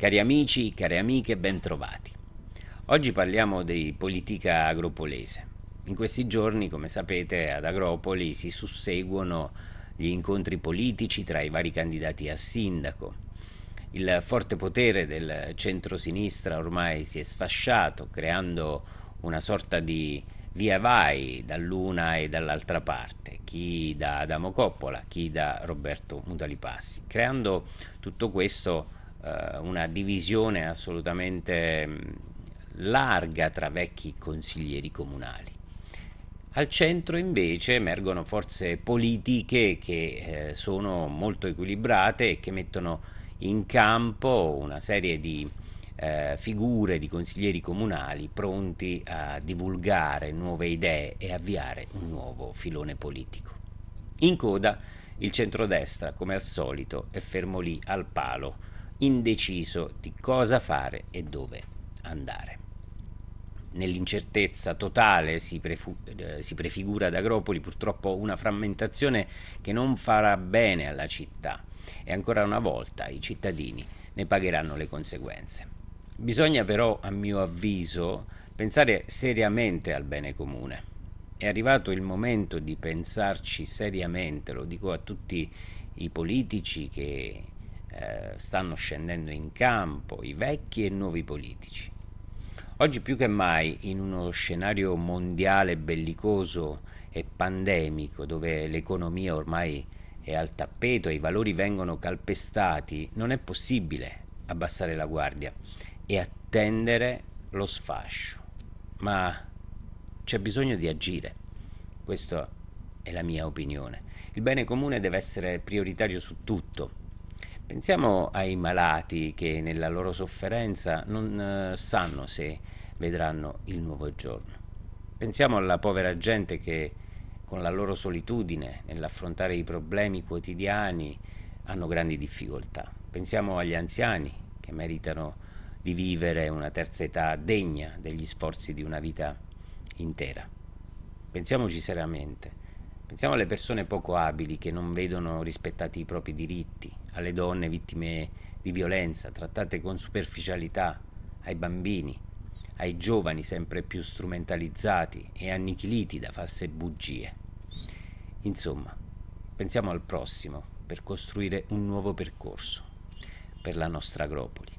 Cari amici, care amiche, bentrovati. Oggi parliamo di politica agropolese. In questi giorni, come sapete, ad Agropoli si susseguono gli incontri politici tra i vari candidati a sindaco. Il forte potere del centro-sinistra ormai si è sfasciato, creando una sorta di via vai dall'una e dall'altra parte, chi da Adamo Coppola, chi da Roberto Mutalipassi, creando tutto questo eh, una divisione assolutamente mm, larga tra vecchi consiglieri comunali. Al centro invece emergono forze politiche che eh, sono molto equilibrate e che mettono in campo una serie di eh, figure di consiglieri comunali pronti a divulgare nuove idee e avviare un nuovo filone politico. In coda il centrodestra, come al solito, è fermo lì al palo indeciso di cosa fare e dove andare. Nell'incertezza totale si, prefu- eh, si prefigura ad Agropoli purtroppo una frammentazione che non farà bene alla città e ancora una volta i cittadini ne pagheranno le conseguenze. Bisogna però, a mio avviso, pensare seriamente al bene comune. È arrivato il momento di pensarci seriamente, lo dico a tutti i politici che eh, stanno scendendo in campo i vecchi e i nuovi politici. Oggi più che mai, in uno scenario mondiale bellicoso e pandemico, dove l'economia ormai è al tappeto e i valori vengono calpestati, non è possibile abbassare la guardia e attendere lo sfascio. Ma c'è bisogno di agire. Questa è la mia opinione. Il bene comune deve essere prioritario su tutto Pensiamo ai malati che nella loro sofferenza non eh, sanno se vedranno il nuovo giorno. Pensiamo alla povera gente che con la loro solitudine nell'affrontare i problemi quotidiani hanno grandi difficoltà. Pensiamo agli anziani che meritano di vivere una terza età degna degli sforzi di una vita intera. Pensiamoci seriamente Pensiamo alle persone poco abili che non vedono rispettati i propri diritti, alle donne vittime di violenza, trattate con superficialità, ai bambini, ai giovani sempre più strumentalizzati e annichiliti da false bugie. Insomma, pensiamo al prossimo per costruire un nuovo percorso per la nostra agropoli.